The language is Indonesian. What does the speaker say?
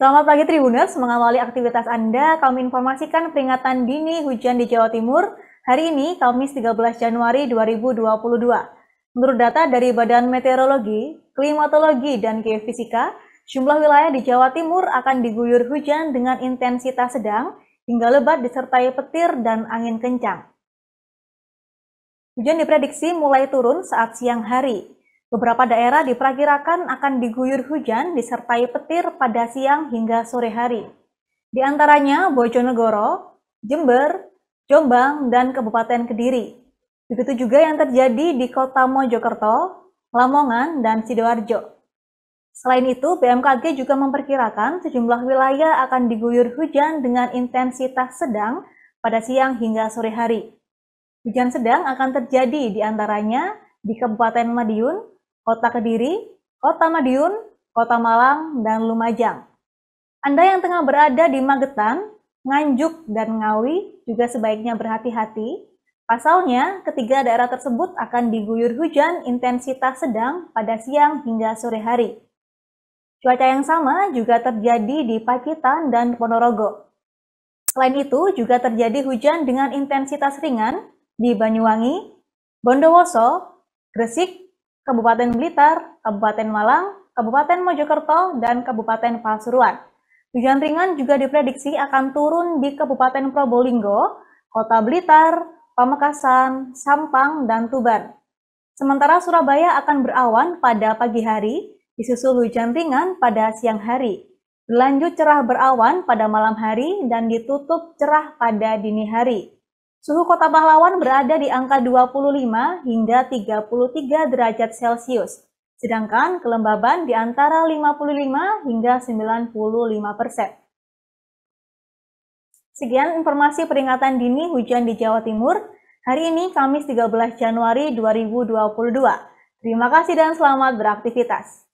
Selamat pagi Tribuners, mengawali aktivitas Anda, kami informasikan peringatan dini hujan di Jawa Timur hari ini Kamis 13 Januari 2022. Menurut data dari Badan Meteorologi, Klimatologi, dan Geofisika, jumlah wilayah di Jawa Timur akan diguyur hujan dengan intensitas sedang hingga lebat disertai petir dan angin kencang. Hujan diprediksi mulai turun saat siang hari, Beberapa daerah diperkirakan akan diguyur hujan disertai petir pada siang hingga sore hari. Di antaranya Bojonegoro, Jember, Jombang, dan Kabupaten Kediri. Begitu juga yang terjadi di kota Mojokerto, Lamongan, dan Sidoarjo. Selain itu, BMKG juga memperkirakan sejumlah wilayah akan diguyur hujan dengan intensitas sedang pada siang hingga sore hari. Hujan sedang akan terjadi di antaranya di Kabupaten Madiun, Kota Kediri, Kota Madiun, Kota Malang, dan Lumajang. Anda yang tengah berada di Magetan, Nganjuk, dan Ngawi juga sebaiknya berhati-hati. Pasalnya, ketiga daerah tersebut akan diguyur hujan intensitas sedang pada siang hingga sore hari. Cuaca yang sama juga terjadi di Pacitan dan Ponorogo. Selain itu, juga terjadi hujan dengan intensitas ringan di Banyuwangi, Bondowoso, Gresik, Kabupaten Blitar, Kabupaten Malang, Kabupaten Mojokerto, dan Kabupaten Pasuruan. Hujan ringan juga diprediksi akan turun di Kabupaten Probolinggo, Kota Blitar, Pamekasan, Sampang, dan Tuban. Sementara Surabaya akan berawan pada pagi hari, disusul hujan ringan pada siang hari. Berlanjut cerah berawan pada malam hari dan ditutup cerah pada dini hari. Suhu kota pahlawan berada di angka 25 hingga 33 derajat Celcius, sedangkan kelembaban di antara 55 hingga 95 persen. Sekian informasi peringatan dini hujan di Jawa Timur hari ini Kamis 13 Januari 2022. Terima kasih dan selamat beraktivitas.